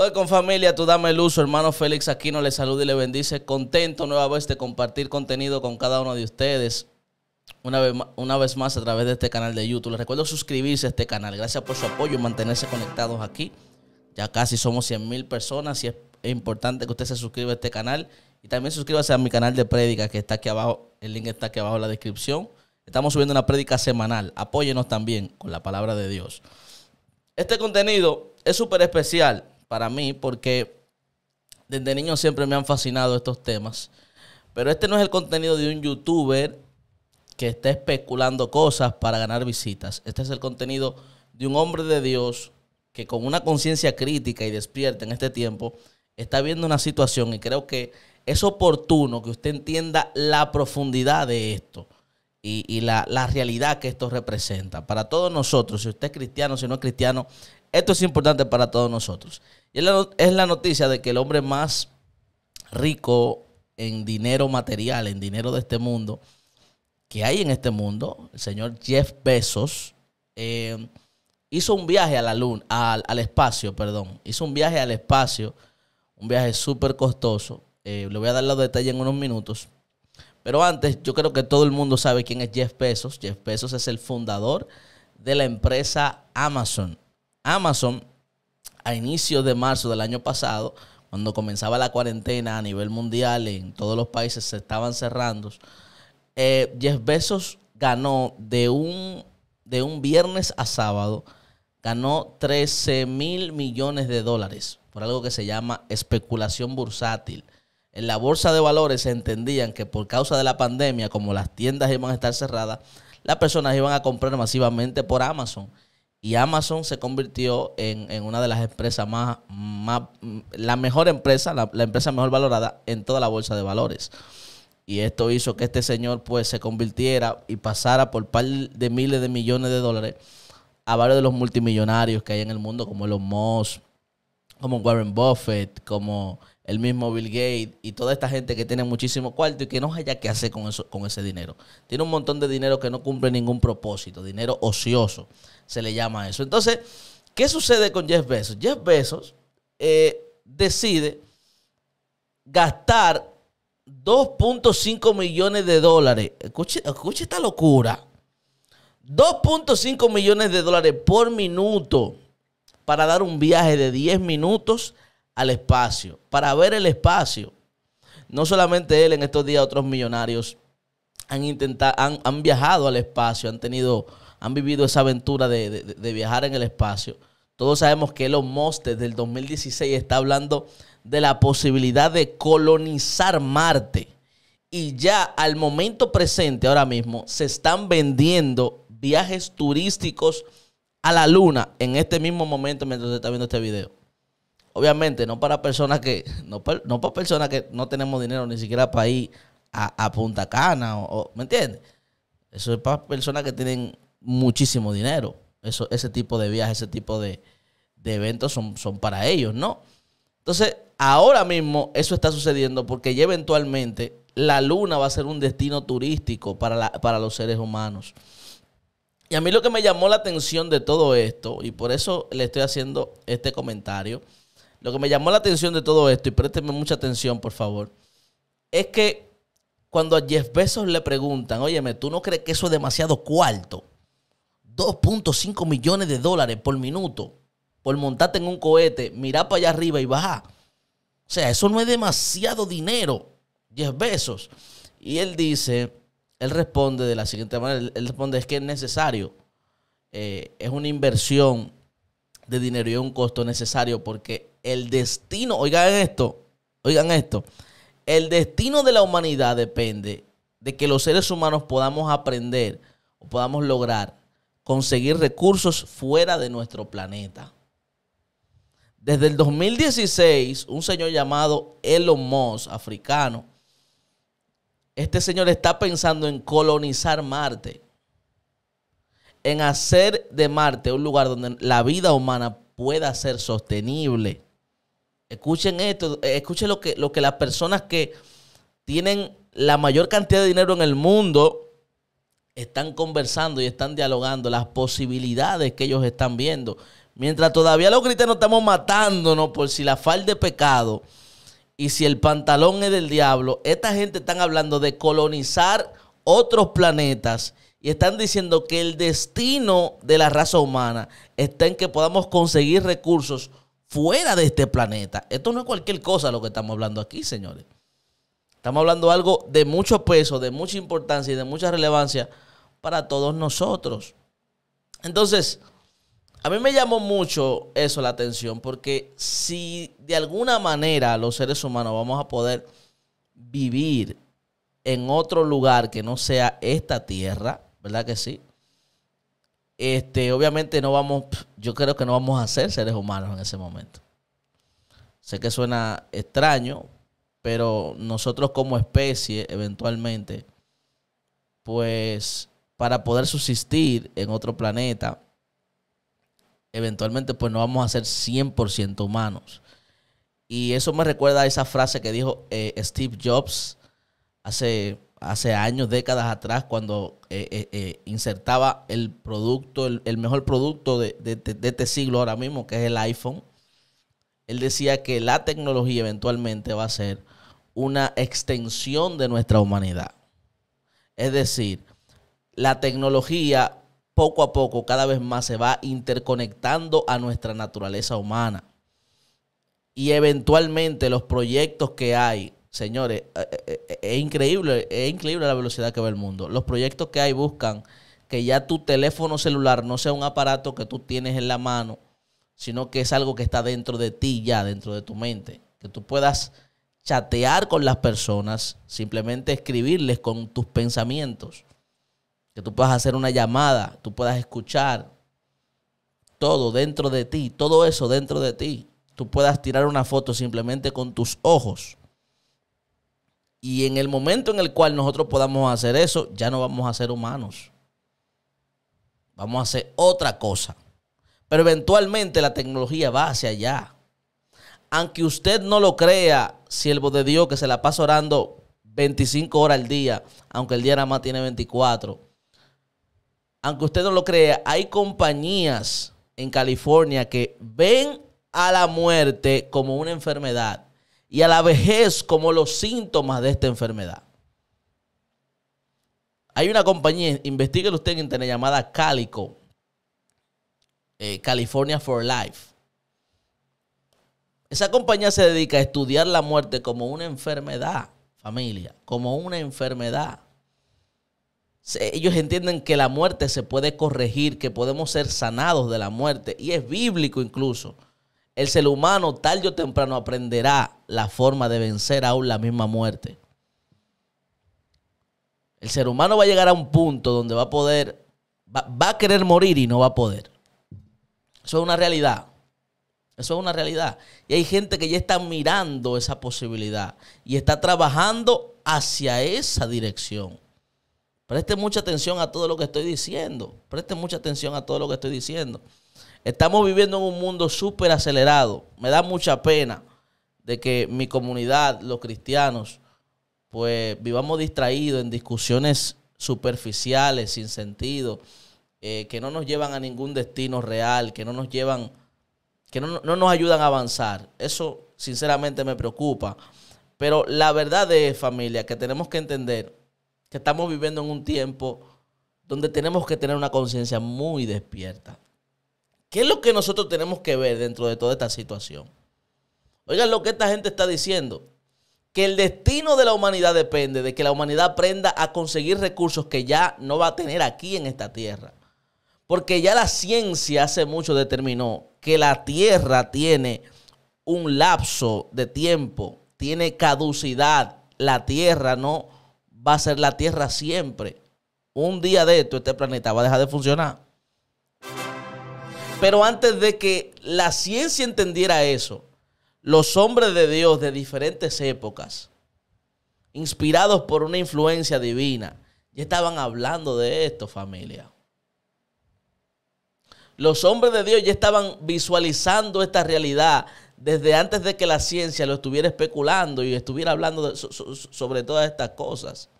Pues con familia, tú dame el uso. Hermano Félix Aquino le saluda y le bendice. Contento nueva vez de compartir contenido con cada uno de ustedes. Una vez, una vez más a través de este canal de YouTube. Les recuerdo suscribirse a este canal. Gracias por su apoyo y mantenerse conectados aquí. Ya casi somos 100 mil personas y es importante que usted se suscriba a este canal. Y también suscríbase a mi canal de prédica que está aquí abajo. El link está aquí abajo en la descripción. Estamos subiendo una prédica semanal. Apóyenos también con la palabra de Dios. Este contenido es súper especial para mí porque desde niño siempre me han fascinado estos temas. Pero este no es el contenido de un youtuber que está especulando cosas para ganar visitas. Este es el contenido de un hombre de Dios que con una conciencia crítica y despierta en este tiempo está viendo una situación y creo que es oportuno que usted entienda la profundidad de esto y, la, la, realidad que esto representa. Para todos nosotros, si usted es cristiano, si no es cristiano, esto es importante para todos nosotros. Y es la noticia de que el hombre más rico en dinero material, en dinero de este mundo, que hay en este mundo, el señor Jeff Bezos, eh, hizo un viaje a la luna, al, espacio, perdón. Hizo un viaje al espacio, un viaje súper costoso. Eh, le voy a dar los detalles en unos minutos. Pero antes, yo creo que todo el mundo sabe quién es Jeff Bezos. Jeff Bezos es el fundador de la empresa Amazon. Amazon, a inicios de marzo del año pasado, cuando comenzaba la cuarentena a nivel mundial, en todos los países se estaban cerrando, 10 eh, Jeff Bezos ganó de un, de un viernes a sábado, ganó 13 mil millones de dólares por algo que se llama especulación bursátil. En la bolsa de valores se entendían que por causa de la pandemia, como las tiendas iban a estar cerradas, las personas iban a comprar masivamente por Amazon. Y Amazon se convirtió en, una de las empresas más, más la mejor empresa, la, empresa mejor valorada en toda la bolsa de valores. Y esto hizo que este señor pues se convirtiera y pasara por par de miles de millones de dólares a varios de los multimillonarios que hay en el mundo, como Elon Musk, como Warren Buffett, como el mismo Bill Gates y toda esta gente que tiene muchísimo cuarto y que no haya qué hacer con, ese dinero. Tiene un montón de dinero que no cumple ningún propósito, dinero ocioso se le llama eso. Entonces, ¿qué sucede con Jeff Bezos? Jeff Bezos eh, decide gastar 2.5 millones de dólares. escuche esta locura. 2.5 millones de dólares por minuto para dar un viaje de 10 minutos al espacio, para ver el espacio. No solamente él, en estos días otros millonarios han intentado, han, viajado al espacio, han tenido, han vivido esa aventura de, de, viajar en el espacio. Todos sabemos que Elon Musk desde 2016 está hablando de la posibilidad de colonizar Marte. Y ya al momento presente, ahora mismo, se están vendiendo viajes turísticos a la Luna en este mismo momento mientras se está viendo este video obviamente no para personas que, no, personas que no tenemos dinero ni siquiera para ir a, Punta Cana, o, ¿me entiendes? Eso es para personas que tienen muchísimo dinero. Eso, ese tipo de viajes, ese tipo de, eventos son, para ellos, ¿no? Entonces, ahora mismo eso está sucediendo porque ya eventualmente la luna va a ser un destino turístico para, para los seres humanos. Y a mí lo que me llamó la atención de todo esto, y por eso le estoy haciendo este comentario, lo que me llamó la atención de todo esto, y présteme mucha atención, por favor, es que cuando a Jeff Bezos le preguntan, óyeme, ¿tú no crees que eso es demasiado cuarto? 2.5 millones de dólares por minuto por montarte en un cohete, mirar para allá arriba y bajar. O sea, eso no es demasiado dinero. Jeff Bezos. Y él dice, él responde de la siguiente manera, él responde es que es necesario. Eh, es una inversión de dinero y un costo necesario porque el destino, oigan esto, oigan esto, el destino de la humanidad depende de que los seres humanos podamos aprender o podamos lograr conseguir recursos fuera de nuestro planeta. Desde el 2016, un señor llamado Elon Musk, africano, este señor está pensando en colonizar Marte en hacer de Marte un lugar donde la vida humana pueda ser sostenible. Escuchen esto, escuchen lo que, lo que las personas que tienen la mayor cantidad de dinero en el mundo están conversando y están dialogando, las posibilidades que ellos están viendo. Mientras todavía los cristianos estamos matándonos por si la falda de pecado y si el pantalón es del diablo, esta gente están hablando de colonizar otros planetas y están diciendo que el destino de la raza humana está en que podamos conseguir recursos fuera de este planeta. Esto no es cualquier cosa lo que estamos hablando aquí, señores. Estamos hablando de algo de mucho peso, de mucha importancia y de mucha relevancia para todos nosotros. Entonces, a mí me llamó mucho eso la atención, porque si de alguna manera los seres humanos vamos a poder vivir en otro lugar que no sea esta tierra, ¿verdad que sí? Este, obviamente no vamos, yo creo que no vamos a ser seres humanos en ese momento. Sé que suena extraño, pero nosotros como especie, eventualmente, pues para poder subsistir en otro planeta, eventualmente pues no vamos a ser 100% humanos. Y eso me recuerda a esa frase que dijo eh, Steve Jobs hace hace años, décadas atrás, cuando eh, eh, eh, insertaba el producto, el, mejor producto de, de, este siglo ahora mismo, que es el iPhone, él decía que la tecnología eventualmente va a ser una extensión de nuestra humanidad. Es decir, la tecnología poco a poco cada vez más se va interconectando a nuestra naturaleza humana. Y eventualmente los proyectos que hay Señores, eh, eh, eh, es increíble, es increíble la velocidad que va el mundo. Los proyectos que hay buscan que ya tu teléfono celular no sea un aparato que tú tienes en la mano, sino que es algo que está dentro de ti ya, dentro de tu mente. Que tú puedas chatear con las personas, simplemente escribirles con tus pensamientos. Que tú puedas hacer una llamada, tú puedas escuchar todo dentro de ti, todo eso dentro de ti. Tú puedas tirar una foto simplemente con tus ojos. Y en el momento en el cual nosotros podamos hacer eso, ya no vamos a ser humanos. Vamos a hacer otra cosa. Pero eventualmente la tecnología va hacia allá. Aunque usted no lo crea, siervo de Dios que se la pasa orando 25 horas al día, aunque el día nada más tiene 24. Aunque usted no lo crea, hay compañías en California que ven a la muerte como una enfermedad y a la vejez como los síntomas de esta enfermedad. Hay una compañía, investigue usted en internet, llamada Calico, eh, California for Life. Esa compañía se dedica a estudiar la muerte como una enfermedad, familia, como una enfermedad. Ellos entienden que la muerte se puede corregir, que podemos ser sanados de la muerte, y es bíblico incluso el ser humano tarde o temprano aprenderá la forma de vencer aún la misma muerte. El ser humano va a llegar a un punto donde va a poder, va, a querer morir y no va a poder. Eso es una realidad. Eso es una realidad. Y hay gente que ya está mirando esa posibilidad y está trabajando hacia esa dirección. Preste mucha atención a todo lo que estoy diciendo. Preste mucha atención a todo lo que estoy diciendo. Estamos viviendo en un mundo súper acelerado. Me da mucha pena de que mi comunidad, los cristianos, pues vivamos distraídos en discusiones superficiales, sin sentido, eh, que no nos llevan a ningún destino real, que no nos llevan, que no nos ayudan a avanzar. Eso sinceramente me preocupa. Pero la verdad es, familia, que tenemos que entender que estamos viviendo en un tiempo donde tenemos que tener una conciencia muy despierta. ¿Qué es lo que nosotros tenemos que ver dentro de toda esta situación? Oigan lo que esta gente está diciendo. Que el destino de la humanidad depende de que la humanidad aprenda a conseguir recursos que ya no va a tener aquí en esta tierra. Porque ya la ciencia hace mucho determinó que la tierra tiene un lapso de tiempo, tiene caducidad. La tierra no va a ser la tierra siempre. Un día de esto este planeta va a dejar de funcionar. Pero antes de que la ciencia entendiera eso, los hombres de Dios de diferentes épocas, inspirados por una influencia divina, ya estaban hablando de esto, familia. Los hombres de Dios ya estaban visualizando esta realidad desde antes de que la ciencia lo estuviera especulando y estuviera hablando sobre todas estas cosas.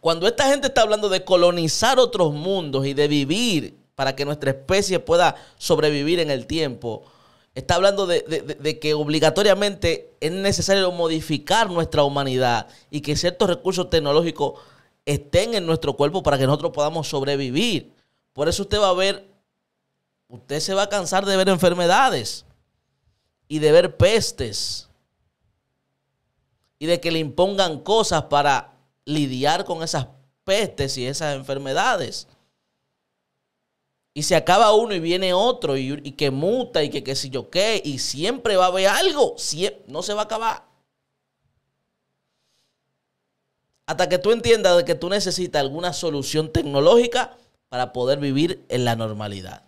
Cuando esta gente está hablando de colonizar otros mundos y de vivir para que nuestra especie pueda sobrevivir en el tiempo. Está hablando de, que obligatoriamente es necesario modificar nuestra humanidad y que ciertos recursos tecnológicos estén en nuestro cuerpo para que nosotros podamos sobrevivir. Por eso usted va a ver, usted se va a cansar de ver enfermedades y de ver pestes y de que le impongan cosas para lidiar con esas pestes y esas enfermedades. Y se acaba uno y viene otro y, que muta y que qué sé yo qué. Y siempre va a haber algo. no se va a acabar. Hasta que tú entiendas de que tú necesitas alguna solución tecnológica para poder vivir en la normalidad.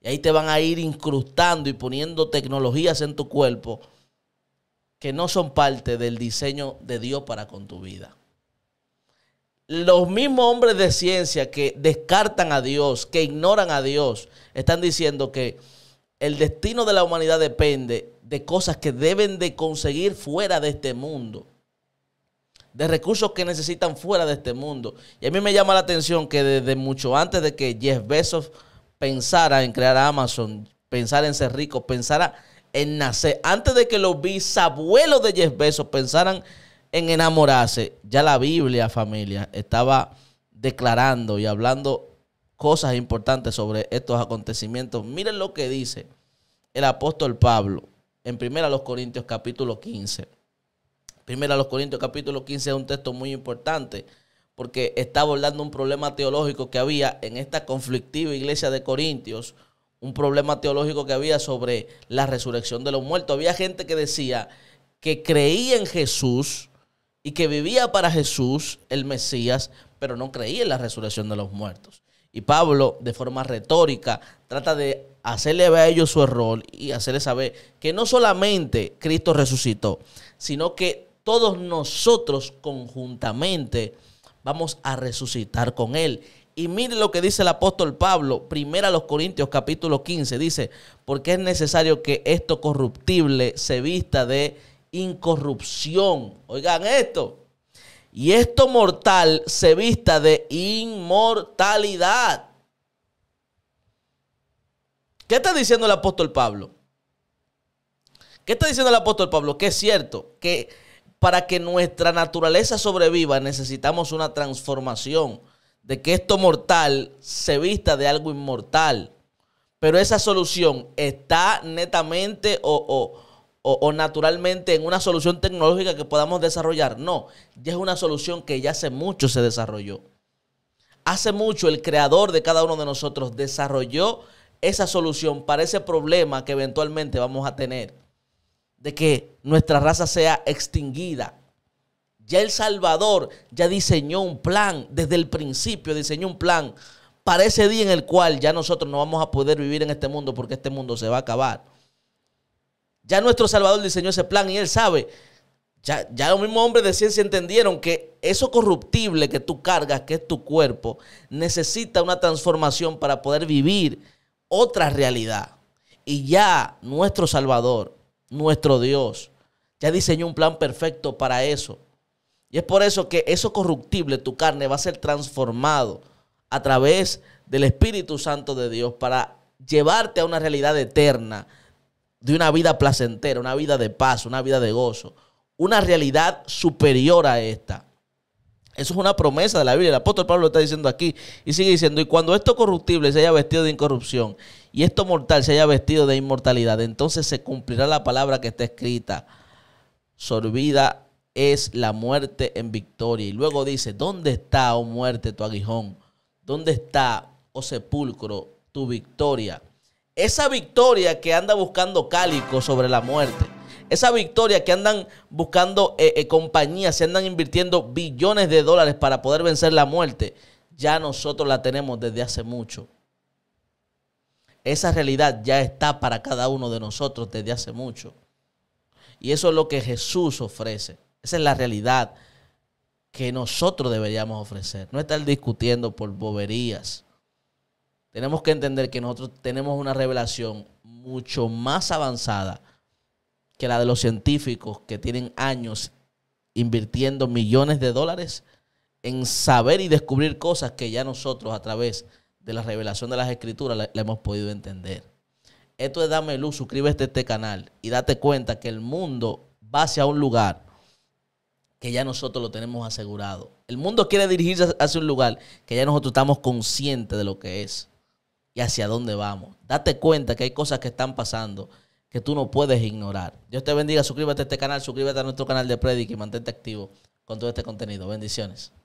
Y ahí te van a ir incrustando y poniendo tecnologías en tu cuerpo que no son parte del diseño de Dios para con tu vida los mismos hombres de ciencia que descartan a Dios, que ignoran a Dios, están diciendo que el destino de la humanidad depende de cosas que deben de conseguir fuera de este mundo, de recursos que necesitan fuera de este mundo. Y a mí me llama la atención que desde mucho antes de que Jeff Bezos pensara en crear Amazon, pensara en ser rico, pensara en nacer, antes de que los bisabuelos de Jeff Bezos pensaran en enamorarse, ya la Biblia, familia, estaba declarando y hablando cosas importantes sobre estos acontecimientos. Miren lo que dice el apóstol Pablo en 1 Corintios capítulo 15. 1 Corintios capítulo 15 es un texto muy importante porque está abordando un problema teológico que había en esta conflictiva iglesia de Corintios, un problema teológico que había sobre la resurrección de los muertos. Había gente que decía que creía en Jesús, y que vivía para Jesús, el Mesías, pero no creía en la resurrección de los muertos. Y Pablo, de forma retórica, trata de hacerle ver a ellos su error y hacerle saber que no solamente Cristo resucitó, sino que todos nosotros conjuntamente vamos a resucitar con Él. Y mire lo que dice el apóstol Pablo, primero a los Corintios capítulo 15, dice, porque es necesario que esto corruptible se vista de incorrupción. Oigan esto. Y esto mortal se vista de inmortalidad. ¿Qué está diciendo el apóstol Pablo? ¿Qué está diciendo el apóstol Pablo? Que es cierto que para que nuestra naturaleza sobreviva necesitamos una transformación de que esto mortal se vista de algo inmortal. Pero esa solución está netamente o, o, naturalmente en una solución tecnológica que podamos desarrollar. No, ya es una solución que ya hace mucho se desarrolló. Hace mucho el creador de cada uno de nosotros desarrolló esa solución para ese problema que eventualmente vamos a tener, de que nuestra raza sea extinguida. Ya el Salvador ya diseñó un plan, desde el principio diseñó un plan para ese día en el cual ya nosotros no vamos a poder vivir en este mundo porque este mundo se va a acabar. Ya nuestro Salvador diseñó ese plan y él sabe. Ya, ya los mismos hombres de ciencia entendieron que eso corruptible que tú cargas, que es tu cuerpo, necesita una transformación para poder vivir otra realidad. Y ya nuestro Salvador, nuestro Dios, ya diseñó un plan perfecto para eso. Y es por eso que eso corruptible, tu carne, va a ser transformado a través del Espíritu Santo de Dios para llevarte a una realidad eterna de una vida placentera, una vida de paz, una vida de gozo, una realidad superior a esta. Eso es una promesa de la Biblia. El apóstol Pablo lo está diciendo aquí y sigue diciendo, y cuando esto corruptible se haya vestido de incorrupción y esto mortal se haya vestido de inmortalidad, entonces se cumplirá la palabra que está escrita. Sorbida es la muerte en victoria. Y luego dice, ¿dónde está, oh muerte, tu aguijón? ¿Dónde está, oh sepulcro, tu victoria? esa victoria que anda buscando Cálico sobre la muerte, esa victoria que andan buscando eh, eh, compañías, se andan invirtiendo billones de dólares para poder vencer la muerte, ya nosotros la tenemos desde hace mucho. Esa realidad ya está para cada uno de nosotros desde hace mucho. Y eso es lo que Jesús ofrece. Esa es la realidad que nosotros deberíamos ofrecer. No estar discutiendo por boberías tenemos que entender que nosotros tenemos una revelación mucho más avanzada que la de los científicos que tienen años invirtiendo millones de dólares en saber y descubrir cosas que ya nosotros a través de la revelación de las escrituras la, hemos podido entender. Esto es dame luz, suscríbete este, a este canal y date cuenta que el mundo va hacia un lugar que ya nosotros lo tenemos asegurado. El mundo quiere dirigirse hacia un lugar que ya nosotros estamos conscientes de lo que es y hacia dónde vamos. Date cuenta que hay cosas que están pasando que tú no puedes ignorar. Dios te bendiga, suscríbete a este canal, suscríbete a nuestro canal de Predic y mantente activo con todo este contenido. Bendiciones.